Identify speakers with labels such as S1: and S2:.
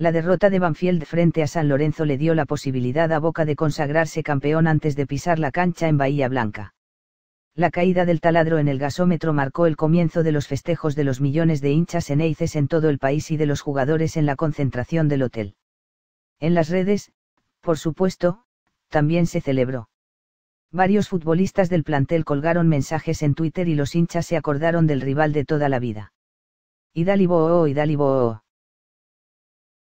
S1: la derrota de Banfield frente a San Lorenzo le dio la posibilidad a Boca de consagrarse campeón antes de pisar la cancha en Bahía Blanca. La caída del taladro en el gasómetro marcó el comienzo de los festejos de los millones de hinchas en Eices en todo el país y de los jugadores en la concentración del hotel. En las redes, por supuesto, también se celebró. Varios futbolistas del plantel colgaron mensajes en Twitter y los hinchas se acordaron del rival de toda la vida. Idalibo, Idalibo.